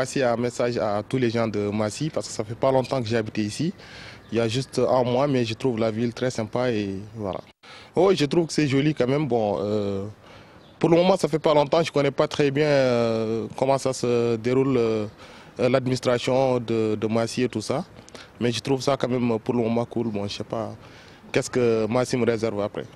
passer un message à tous les gens de Massy parce que ça fait pas longtemps que j'ai habité ici. Il y a juste un mois, mais je trouve la ville très sympa et voilà. Oh, je trouve que c'est joli quand même. Bon, euh, pour le moment, ça fait pas longtemps. Je connais pas très bien euh, comment ça se déroule euh, l'administration de, de Massy et tout ça. Mais je trouve ça quand même pour le moment cool. Bon, je sais pas qu'est-ce que Massy me réserve après.